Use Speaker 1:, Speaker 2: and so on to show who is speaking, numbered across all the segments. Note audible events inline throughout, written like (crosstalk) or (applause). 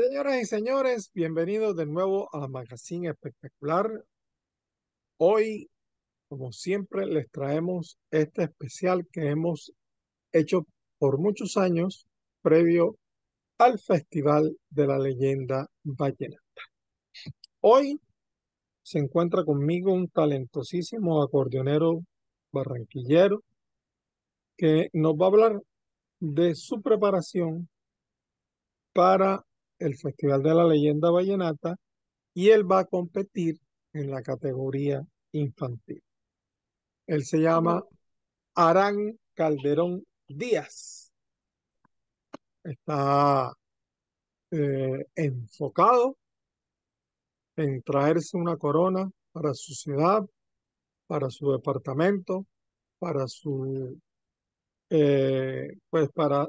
Speaker 1: Señoras y señores, bienvenidos de nuevo a la Magazine Espectacular. Hoy, como siempre, les traemos este especial que hemos hecho por muchos años previo al Festival de la Leyenda Vallenata. Hoy se encuentra conmigo un talentosísimo acordeonero barranquillero que nos va a hablar de su preparación para el Festival de la Leyenda Vallenata y él va a competir en la categoría infantil. Él se llama Arán Calderón Díaz. Está eh, enfocado en traerse una corona para su ciudad, para su departamento, para su, eh, pues para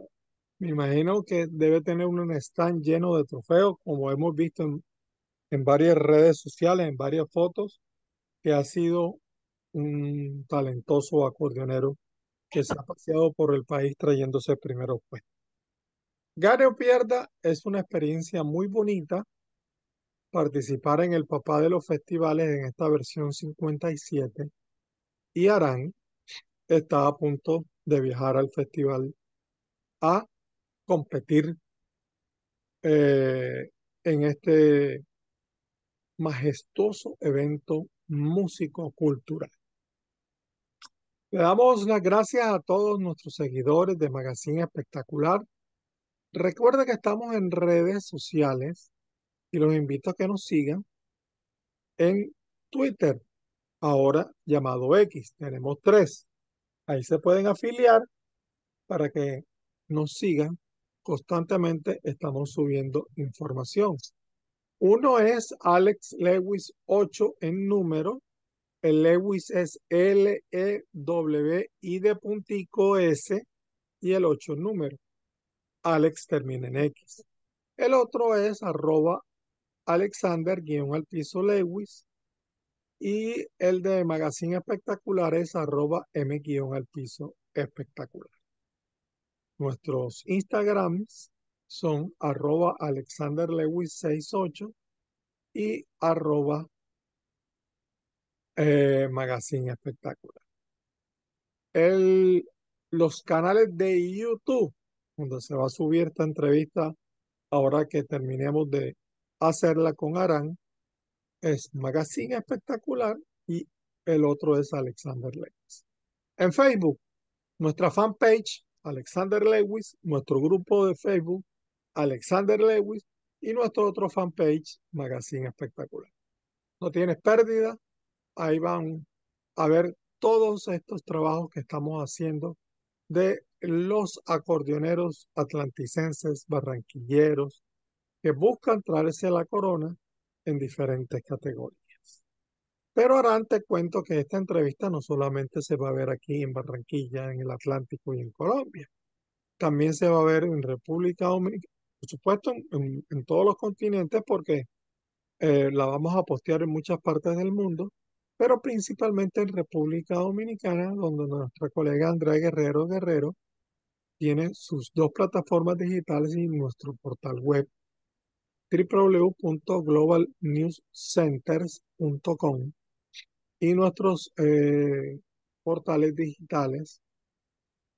Speaker 1: me imagino que debe tener un stand lleno de trofeos, como hemos visto en, varias redes sociales, en varias fotos, que ha sido un talentoso acordeonero que se ha paseado por el país trayéndose primero puestos. o Pierda es una experiencia muy bonita participar en el papá de los festivales en esta versión 57 y Arán está a punto de viajar al festival a competir eh, en este majestuoso evento músico-cultural. Le damos las gracias a todos nuestros seguidores de Magazine Espectacular. Recuerda que estamos en redes sociales y los invito a que nos sigan en Twitter, ahora llamado X. Tenemos tres. Ahí se pueden afiliar para que nos sigan constantemente estamos subiendo información. Uno es Alex Lewis 8 en número. El Lewis es L-E-W-I de puntico S y el 8 en número. Alex termina en X. El otro es arroba Alexander guión piso Lewis. Y el de Magazine Espectacular es arroba M guión al piso espectacular. Nuestros Instagrams son arroba alexanderlewis68 y arroba eh, magazine espectacular. El, los canales de YouTube, donde se va a subir esta entrevista ahora que terminemos de hacerla con Arán, es Magazine Espectacular y el otro es Alexander Lewis. En Facebook, nuestra fanpage Alexander Lewis, nuestro grupo de Facebook, Alexander Lewis, y nuestro otro fanpage, Magazine Espectacular. No tienes pérdida, ahí van a ver todos estos trabajos que estamos haciendo de los acordeoneros atlanticenses, barranquilleros, que buscan traerse a la corona en diferentes categorías. Pero ahora te cuento que esta entrevista no solamente se va a ver aquí en Barranquilla, en el Atlántico y en Colombia, también se va a ver en República Dominicana, por supuesto, en, todos los continentes, porque eh, la vamos a postear en muchas partes del mundo, pero principalmente en República Dominicana, donde nuestra colega Andrea Guerrero Guerrero tiene sus dos plataformas digitales y nuestro portal web www.globalnewscenters.com y nuestros eh, portales digitales,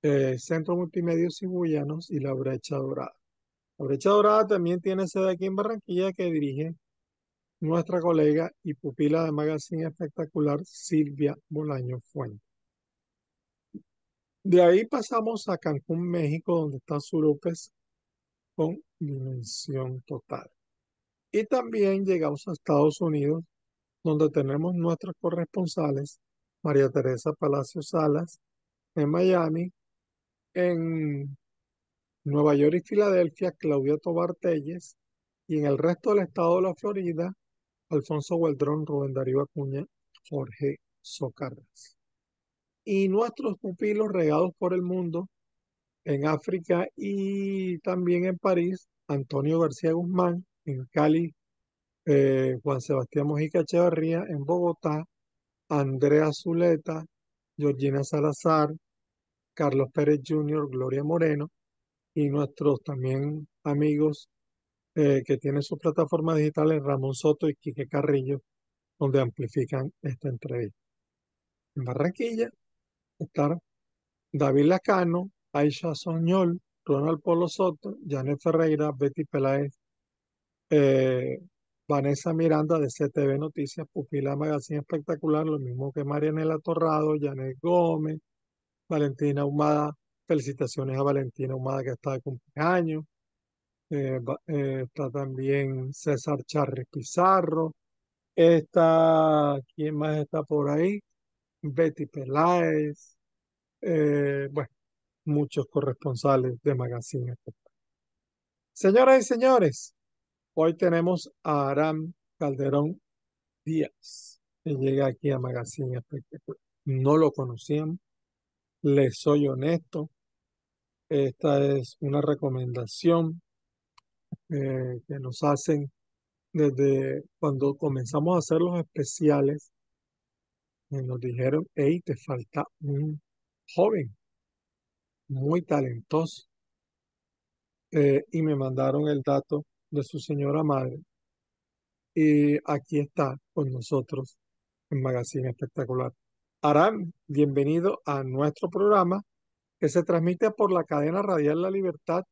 Speaker 1: eh, Centro Multimedia Sibuyanos y La Brecha Dorada. La Brecha Dorada también tiene sede aquí en Barranquilla que dirige nuestra colega y pupila de Magazine Espectacular, Silvia Bolaño Fuente. De ahí pasamos a Cancún, México, donde está Surupes con dimensión total. Y también llegamos a Estados Unidos, donde tenemos nuestras corresponsales, María Teresa Palacio Salas, en Miami, en Nueva York y Filadelfia, Claudia Tobar Telles, y en el resto del estado de la Florida, Alfonso Gualdrón, Rubén Darío Acuña, Jorge Socarras. Y nuestros pupilos regados por el mundo, en África y también en París, Antonio García Guzmán, en Cali, eh, Juan Sebastián Mojica Echevarría en Bogotá, Andrea Zuleta, Georgina Salazar, Carlos Pérez Jr., Gloria Moreno y nuestros también amigos eh, que tienen sus plataformas digitales, Ramón Soto y Quique Carrillo, donde amplifican esta entrevista. En Barranquilla están David Lacano, Aisha Soñol, Ronald Polo Soto, Janet Ferreira, Betty Peláez, eh, Vanessa Miranda de CTV Noticias, Pupila Magazine Espectacular, lo mismo que Marianela Torrado, Janet Gómez, Valentina Humada, felicitaciones a Valentina Humada que está de cumpleaños, eh, eh, está también César Charles Pizarro, está, ¿quién más está por ahí? Betty Peláez, eh, bueno, muchos corresponsales de Magazine Espectacular. Señoras y señores, Hoy tenemos a Aram Calderón Díaz, que llega aquí a Magazine Espectacular. No lo conocían, les soy honesto. Esta es una recomendación eh, que nos hacen desde cuando comenzamos a hacer los especiales. nos dijeron, hey, te falta un joven muy talentoso. Eh, y me mandaron el dato de su señora madre. Y aquí está con nosotros en Magazine Espectacular. Aram, bienvenido a nuestro programa que se transmite por la cadena radial La Libertad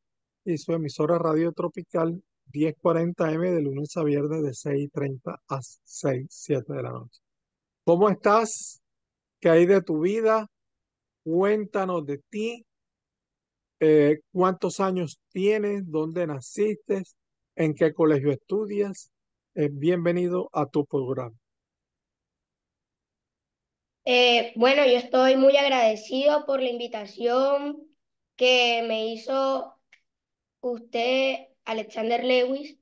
Speaker 1: y su emisora Radio Tropical 1040M de lunes a viernes de 6.30 a 6, 7 de la noche. ¿Cómo estás? ¿Qué hay de tu vida? Cuéntanos de ti. Eh, ¿Cuántos años tienes? ¿Dónde naciste? en qué colegio estudias. Eh, bienvenido a tu programa.
Speaker 2: Eh, bueno, yo estoy muy agradecido por la invitación que me hizo usted, Alexander Lewis,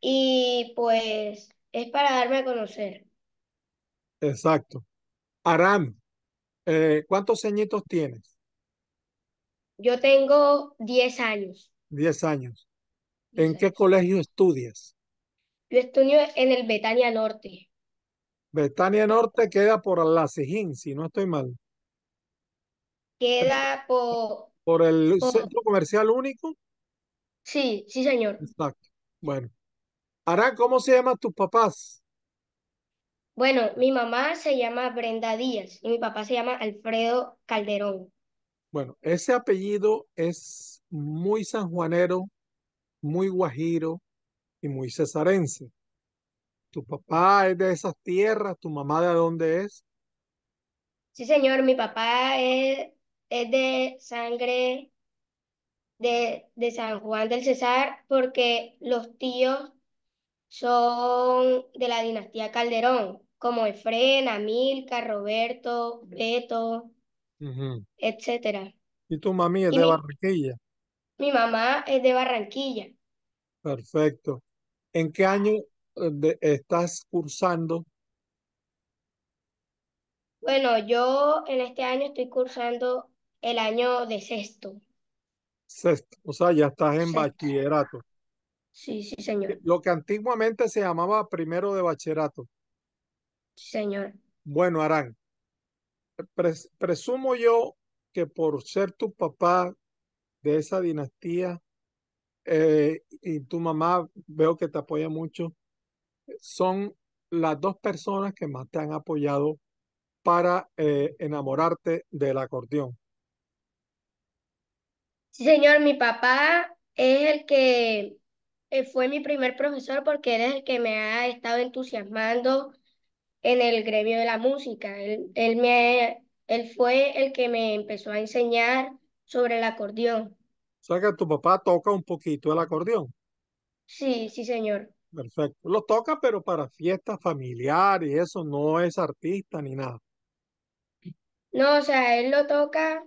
Speaker 2: y pues es para darme a conocer.
Speaker 1: Exacto. Aram, eh, ¿cuántos añitos tienes?
Speaker 2: Yo tengo 10 años.
Speaker 1: 10 años. ¿En qué colegio estudias?
Speaker 2: Yo estudio en el Betania Norte.
Speaker 1: Betania Norte queda por la Sejín, si no estoy mal.
Speaker 2: Queda por...
Speaker 1: ¿Por el centro comercial único?
Speaker 2: Sí, sí, señor.
Speaker 1: Exacto. Bueno. Ahora, ¿cómo se llaman tus
Speaker 2: papás? Bueno, mi mamá se llama Brenda Díaz y mi papá se llama Alfredo Calderón.
Speaker 1: Bueno, ese apellido es muy sanjuanero muy guajiro y muy cesarense. ¿Tu papá es de esas tierras? ¿Tu mamá de dónde es?
Speaker 2: Sí, señor, mi papá es, es de sangre de, de, San Juan del César, porque los tíos son de la dinastía Calderón, como Efren, Amilca Roberto, Beto, etc
Speaker 1: ¿Y tu mami es de
Speaker 2: mi mamá es de Barranquilla.
Speaker 1: Perfecto. ¿En qué año eh, estás cursando?
Speaker 2: Bueno, yo en este año estoy cursando el año de sexto.
Speaker 1: Sexto. O sea, ya estás en bachillerato.
Speaker 2: Sí, sí, señor.
Speaker 1: Lo que antiguamente se llamaba primero de bachillerato. señor. Bueno, Arán, presumo yo que por ser tu papá de esa dinastía eh, y tu mamá veo que te apoya mucho, son las dos personas que más te han apoyado para eh, enamorarte del acordeón.
Speaker 2: Sí, señor, mi papá es el que eh, fue mi primer profesor porque él es el que me ha estado entusiasmando en el gremio de la música. Él, me, él fue el que me empezó a enseñar sobre el acordeón.
Speaker 1: O sea que tu papá toca un poquito el acordeón.
Speaker 2: Sí, sí, señor.
Speaker 1: Perfecto. Lo toca, pero para fiestas familiares y eso no es artista ni nada.
Speaker 2: No, o sea, él lo toca,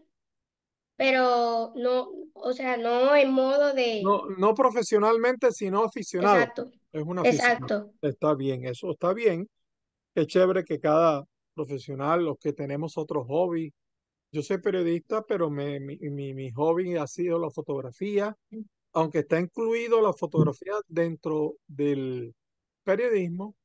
Speaker 2: pero no, o sea, no en modo de.
Speaker 1: No, no profesionalmente, sino aficionado. Exacto. Es una Exacto. Está bien, eso está bien. Es chévere que cada profesional, los que tenemos otros hobbies, yo soy periodista, pero me, mi, mi, mi, hobby ha sido la fotografía, mm. aunque está incluido la mm. fotografía dentro del periodismo,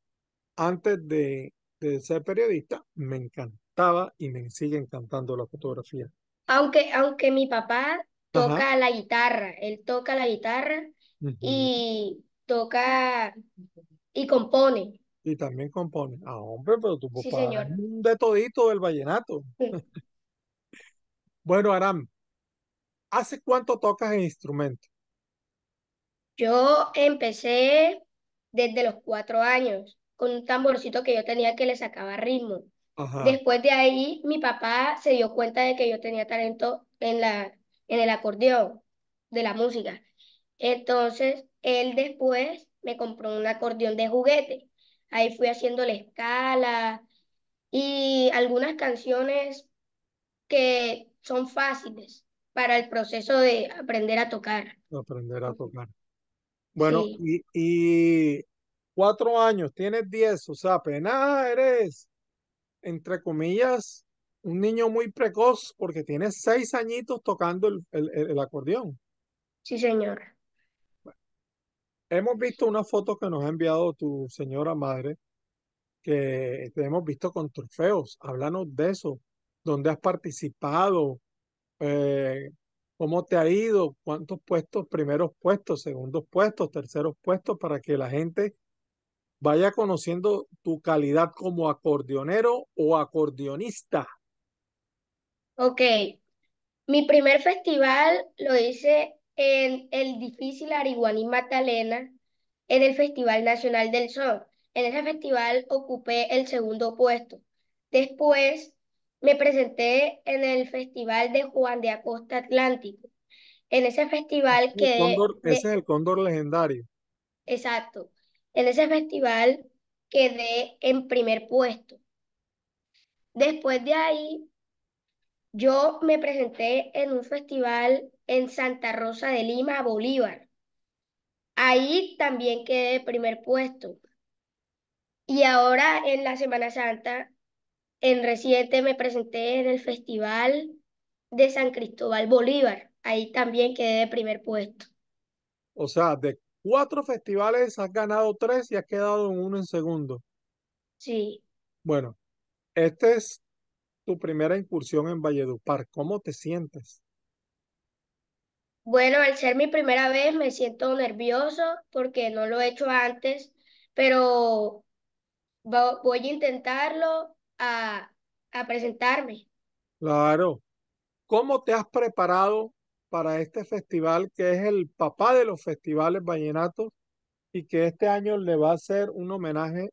Speaker 1: antes de, ser periodista me encantaba y me sigue encantando la fotografía.
Speaker 2: Aunque, aunque mi papá toca la guitarra, él toca la guitarra y toca y compone.
Speaker 1: Y también compone. Ah, hombre, pero tu papá de todito del vallenato. (laughs) Bueno, Aram, ¿hace cuánto tocas el instrumento?
Speaker 2: Yo empecé desde los cuatro años con un tamborcito que yo tenía que le sacaba ritmo. Después de ahí, mi papá se dio cuenta de que yo tenía talento en, la, en el acordeón de la música. Entonces, él después me compró un acordeón de juguete. Ahí fui haciendo la escala y algunas canciones que son fáciles para el proceso de aprender a tocar.
Speaker 1: Aprender a tocar. Bueno, y, cuatro años, tienes diez, o sea, apenas eres, entre comillas, un niño muy precoz porque tienes seis añitos tocando el, acordeón. Sí, señora. hemos visto una foto que nos ha enviado tu señora madre que te hemos visto con trofeos. Háblanos de eso dónde has participado, eh, cómo te ha ido, cuántos puestos, primeros puestos, segundos puestos, terceros puestos, para que la gente vaya conociendo tu calidad como acordeonero o acordeonista.
Speaker 2: Ok, mi primer festival lo hice en el difícil Arihuaní Magdalena, en el Festival Nacional del Sol. En ese festival ocupé el segundo puesto. Después me presenté en el Festival de Juan de Acosta Atlántico. En ese festival que... Ese
Speaker 1: es el cóndor legendario.
Speaker 2: Exacto. En ese festival quedé en primer puesto. Después de ahí, yo me presenté en un festival en Santa Rosa de Lima, Bolívar. Ahí también quedé primer puesto. Y ahora en la Semana Santa en reciente me presenté en el Festival de San Cristóbal Bolívar. Ahí también quedé de primer puesto.
Speaker 1: O sea, de cuatro festivales has ganado tres y has quedado en uno en segundo. Sí. Bueno, esta es tu primera incursión en Valledupar. ¿Cómo te sientes?
Speaker 2: Bueno, al ser mi primera vez me siento nervioso porque no lo he hecho antes, pero voy a intentarlo a, presentarme.
Speaker 1: Claro. ¿Cómo te has preparado para este festival que es el papá de los festivales vallenatos y que este año le va a hacer un homenaje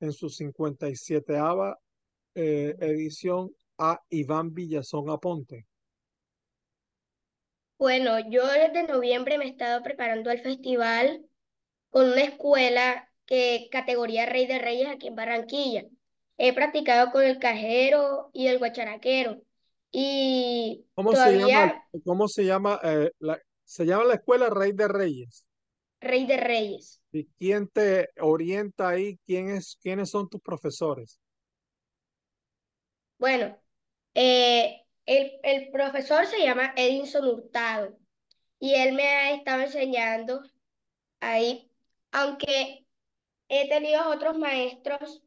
Speaker 1: en su 57 eh, edición a Iván Villazón Aponte?
Speaker 2: Bueno, yo desde noviembre me he estado preparando al festival con una escuela que categoría Rey de Reyes aquí en Barranquilla he practicado con el cajero y el guacharaquero. Y ¿Cómo se llama?
Speaker 1: ¿Cómo se llama? Eh, la, se llama la escuela Rey de Reyes.
Speaker 2: Rey de Reyes.
Speaker 1: ¿Y quién te orienta ahí? ¿Quién es, ¿Quiénes son tus profesores?
Speaker 2: Bueno, eh, el, el, profesor se llama Edinson Hurtado y él me ha estado enseñando ahí, aunque he tenido otros maestros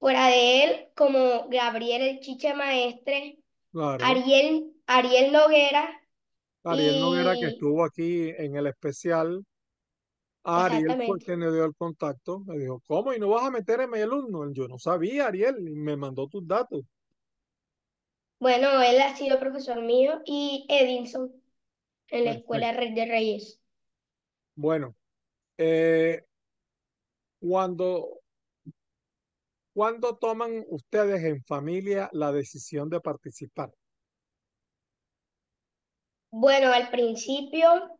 Speaker 2: Fuera de él, como Gabriel el Chiche Maestre,
Speaker 1: Ariel,
Speaker 2: Ariel Noguera.
Speaker 1: Ariel Noguera que estuvo aquí en el especial. Ariel fue quien dio el contacto. Me dijo, ¿cómo? ¿Y no vas a meter a mi alumno? Yo no sabía, Ariel, y me mandó tus datos.
Speaker 2: Bueno, él ha sido profesor mío y Edinson en la Escuela escuela de Reyes.
Speaker 1: Bueno, eh, cuando ¿Cuándo toman ustedes en familia la decisión de
Speaker 2: participar? Bueno, al principio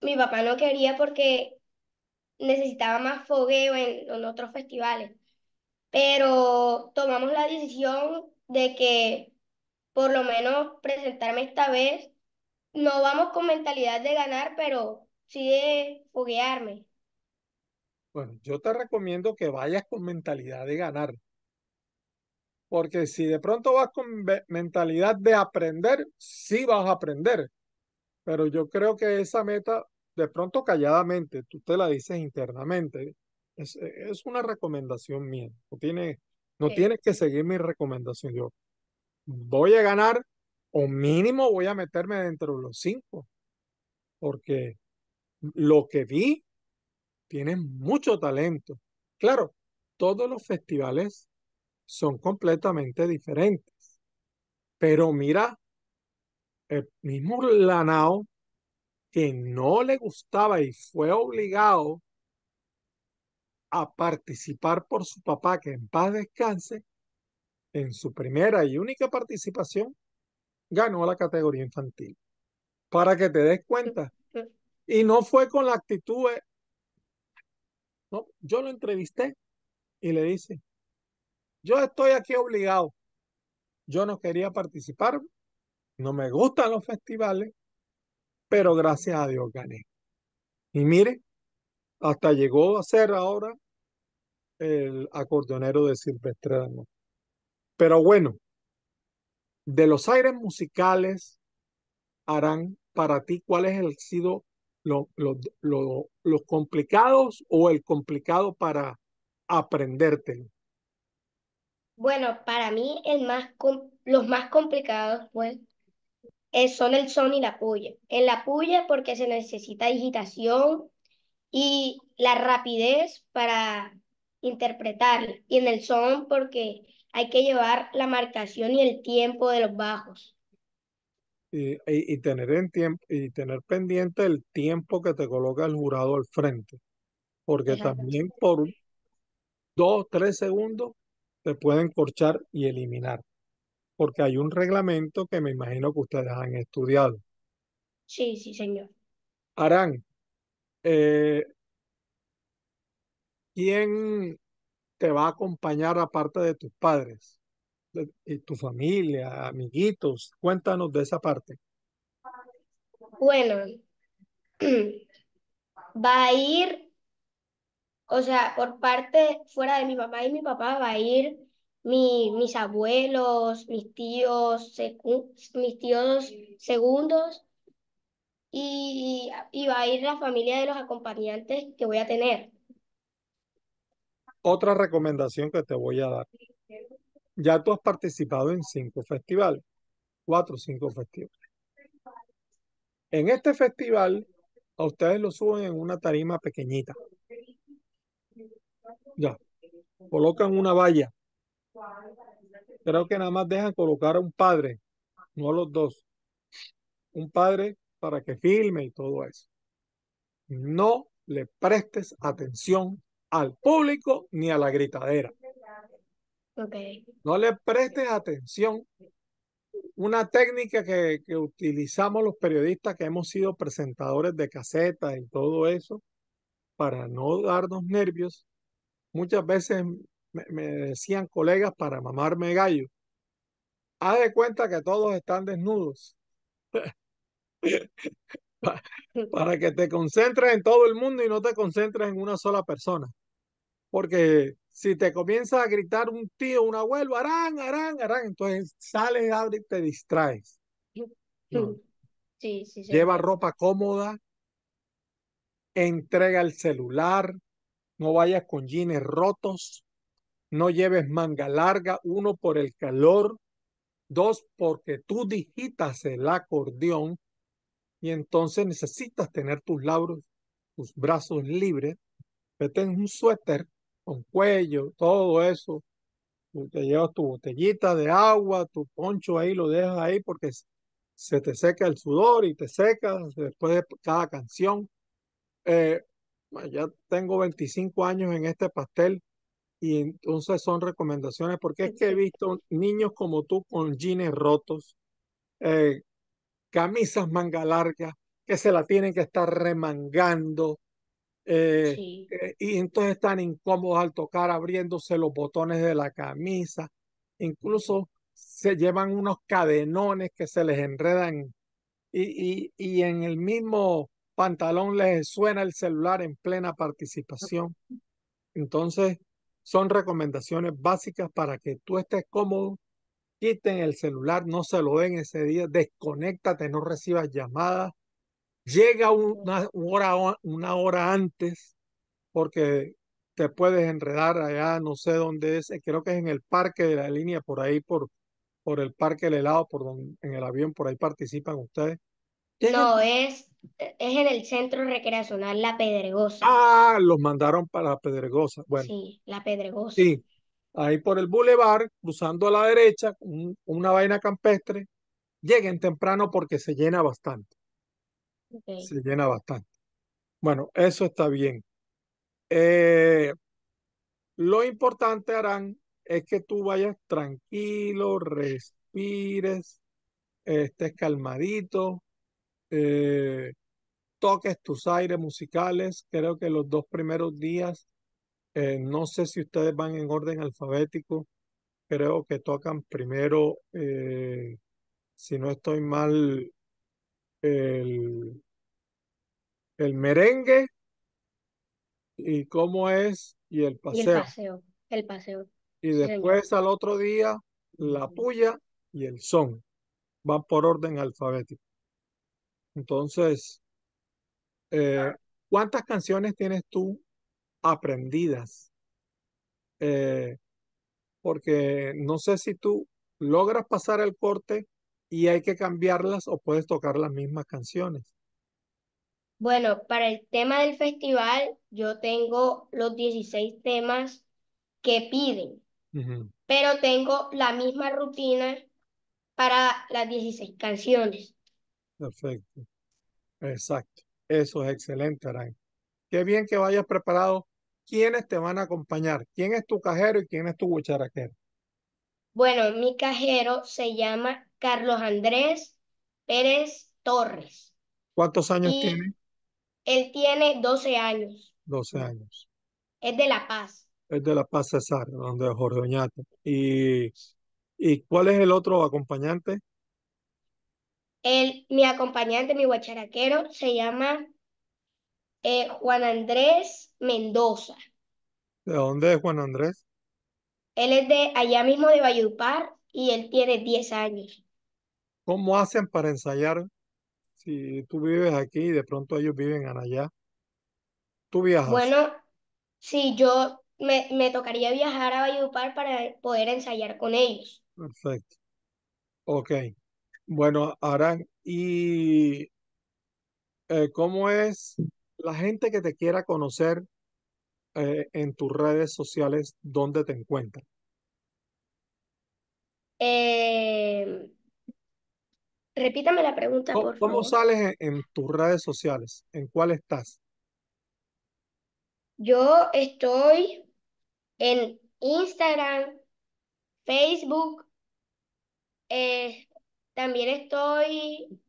Speaker 2: mi papá no quería porque necesitaba más fogueo en, otros festivales, pero tomamos la decisión de que por lo menos presentarme esta vez, no vamos con mentalidad de ganar, pero sí de foguearme.
Speaker 1: Bueno, yo te recomiendo que vayas con mentalidad de ganar. Porque si de pronto vas con mentalidad de aprender, sí vas a aprender. Pero yo creo que esa meta, de pronto calladamente, tú te la dices internamente. Es, e, una recomendación mía. No, tiene, no tienes que seguir mi recomendación. Yo voy a ganar o mínimo voy a meterme dentro de los cinco. Porque lo que vi tienen mucho talento. Claro, todos los festivales son completamente diferentes, pero mira, el mismo Lanao, que no le gustaba y fue obligado a participar por su papá, que en paz descanse, en su primera y única participación, ganó la categoría infantil. Para que te des cuenta. Y no fue con la actitud eh, yo lo entrevisté y le dice, yo estoy aquí obligado. Yo no quería participar, no me gustan los festivales, pero gracias a Dios gané. Y mire, hasta llegó a ser ahora el acordeonero de Silvestre Pero bueno, de los aires musicales, Harán, para ti, ¿cuál es el sido lo, los complicados o el complicado para aprenderte
Speaker 2: Bueno, para mí el más los más complicados pues, eh, son el son y la puya. En la puya porque se necesita digitación y la rapidez para interpretar. Y en el son porque hay que llevar la marcación y el tiempo de los bajos
Speaker 1: y, y, tener en tiempo y tener pendiente el tiempo que te coloca el jurado al frente. Porque también por dos, tres segundos te pueden corchar y eliminar. Porque hay un reglamento que me imagino que ustedes han estudiado.
Speaker 2: Sí, sí, señor.
Speaker 1: Arán, eh, ¿quién te va a acompañar aparte de tus padres? Eh, tu familia, amiguitos. Cuéntanos de esa parte.
Speaker 2: Bueno, (clears throat) va a ir, o sea, por parte fuera de mi mamá y mi papá va a ir mis abuelos, mis tíos, mis tíos segundos y, y va a ir la familia de los acompañantes que voy a tener.
Speaker 1: Otra recomendación que te voy a dar. Ya tú has participado en cinco festivales, cuatro o cinco festivales. En este festival, a ustedes lo suben en una tarima pequeñita. Ya. Colocan una valla. Creo que nada más dejan colocar a un padre, no a los dos. Un padre para que filme y todo eso. No le prestes atención al público ni a la gritadera. No le prestes atención. Una técnica que, utilizamos los periodistas que hemos sido presentadores de casetas y todo eso, para no darnos nervios. Muchas veces me, me decían colegas para mamarme gallo. Haz de cuenta que todos están desnudos.
Speaker 2: (laughs)
Speaker 1: para que te concentres en todo el mundo y no te concentres en una sola persona. Porque si te comienza a gritar un tío, un abuelo, arán, arán, arán, entonces sales, abres y te distraes.
Speaker 2: Lleva ropa
Speaker 1: cómoda, entrega el celular, no vayas con jeans rotos, no lleves manga larga, uno por el calor, dos porque tú digitas el acordeón y entonces necesitas tener tus labros, tus brazos libres, vete en un suéter con cuello, todo eso. te llevas tu botellita de agua, tu poncho ahí, lo dejas ahí porque se te seca el sudor y te seca después de cada canción. Eh, ya tengo 25 años en este pastel y entonces son recomendaciones porque es que he visto niños como tú con jeans rotos, eh, camisas manga larga, que se la tienen que estar remangando, eh, eh, y entonces están incómodos al tocar abriéndose los botones de la camisa. Incluso se llevan unos cadenones que se les enredan y, y, en el mismo pantalón les suena el celular en plena participación. Entonces, son recomendaciones básicas para que tú estés cómodo, quiten el celular, no se lo den ese día, desconéctate, no recibas llamadas, Llega una hora, una hora antes porque te puedes enredar allá, no sé dónde es, eh, creo que es en el parque de la línea, por ahí, por, por el parque del helado, por donde, en el avión, por ahí participan ustedes.
Speaker 2: No, es, es en el centro recreacional La Pedregosa.
Speaker 1: Ah, los mandaron para La Pedregosa. Bueno, sí,
Speaker 2: La Pedregosa.
Speaker 1: Sí, ahí por el bulevar, cruzando a la derecha, una vaina campestre, lleguen temprano porque se llena bastante. Se llena bastante. Bueno, eso está bien. Eh, lo importante, Arán, es que tú vayas tranquilo, respires, estés calmadito, eh, toques tus aires musicales. Creo que los dos primeros días, eh, no sé si ustedes van en orden alfabético, creo que tocan primero, si no estoy mal, el, merengue y cómo es y el paseo. Y el paseo, Y después al otro día la puya y el son. Van por orden alfabético. Entonces, eh, ¿cuántas canciones tienes tú aprendidas? Eh, porque no sé si tú logras pasar el corte y hay que cambiarlas o puedes tocar las mismas canciones.
Speaker 2: Bueno, para el tema del festival yo tengo los 16 temas que piden, pero tengo la misma rutina para las 16 canciones.
Speaker 1: Perfecto. Exacto. Eso es excelente, Aran. Qué bien que vayas preparado. ¿Quiénes te van a acompañar? ¿Quién es tu cajero y quién es tu bucharaquero?
Speaker 2: Bueno, mi cajero se llama Carlos Andrés Pérez Torres.
Speaker 1: ¿Cuántos años tiene?
Speaker 2: Él tiene 12 años.
Speaker 1: 12 años.
Speaker 2: Es de La Paz.
Speaker 1: Es de La Paz Cesar, donde es ¿Y, ¿Y cuál es el otro acompañante?
Speaker 2: El, mi acompañante, mi guacharaquero, se llama eh, Juan Andrés Mendoza.
Speaker 1: ¿De dónde es Juan Andrés?
Speaker 2: Él es de allá mismo de Valledupar y él tiene 10 años.
Speaker 1: ¿Cómo hacen para ensayar? Si tú vives aquí y de pronto ellos viven allá. ¿Tú viajas?
Speaker 2: Bueno, sí, yo me, tocaría viajar a Valledupar para poder ensayar con ellos.
Speaker 1: Perfecto. Ok. Bueno, Arán, ¿y eh, cómo es la gente que te quiera conocer? Eh, en tus redes sociales dónde te encuentras?
Speaker 2: Eh, repítame la pregunta, por favor. ¿Cómo
Speaker 1: sales en, tus redes sociales? ¿En cuál estás?
Speaker 2: Yo estoy en Instagram, Facebook, eh, también estoy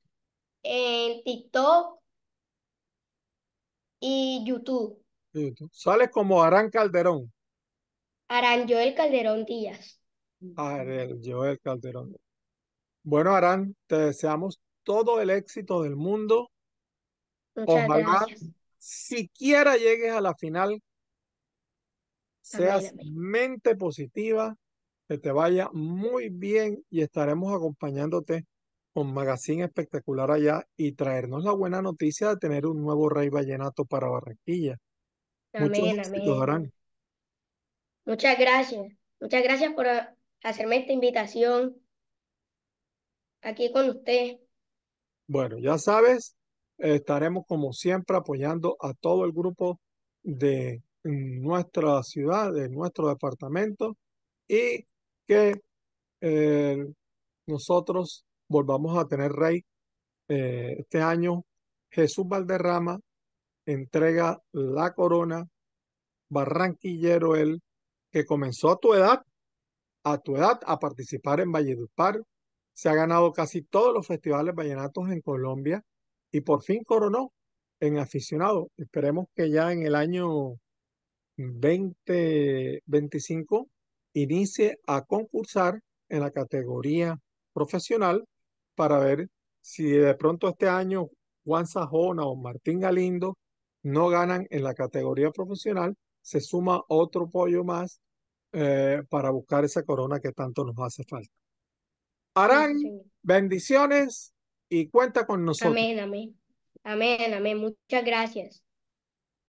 Speaker 2: en TikTok y YouTube.
Speaker 1: Sales como Arán Calderón.
Speaker 2: Arán Joel Calderón Díaz.
Speaker 1: Arán Joel Calderón. Bueno, Arán, te deseamos todo el éxito del mundo.
Speaker 2: Ojalá
Speaker 1: siquiera llegues a la final. Seas mente positiva, que te vaya muy bien y estaremos acompañándote con Magazine Espectacular allá y traernos la buena noticia de tener un nuevo Rey Vallenato para Barranquilla.
Speaker 2: Muchas gracias. Muchas gracias por hacerme esta invitación aquí con usted.
Speaker 1: Bueno, ya sabes, estaremos como siempre apoyando a todo el grupo de nuestra ciudad, de nuestro departamento y que eh, nosotros volvamos a tener rey eh, este año Jesús Valderrama entrega la corona, barranquillero él, que comenzó a tu edad, a tu edad, a participar en Valledupar. Se ha ganado casi todos los festivales vallenatos en Colombia y por fin coronó en aficionado. Esperemos que ya en el año 2025 inicie a concursar en la categoría profesional para ver si de pronto este año Juan Sajona o Martín Galindo no ganan en la categoría profesional, se suma otro pollo más eh, para buscar esa corona que tanto nos hace falta. Harán bendiciones y cuenta con nosotros. Amén,
Speaker 2: amén. Amén, amén. Muchas gracias.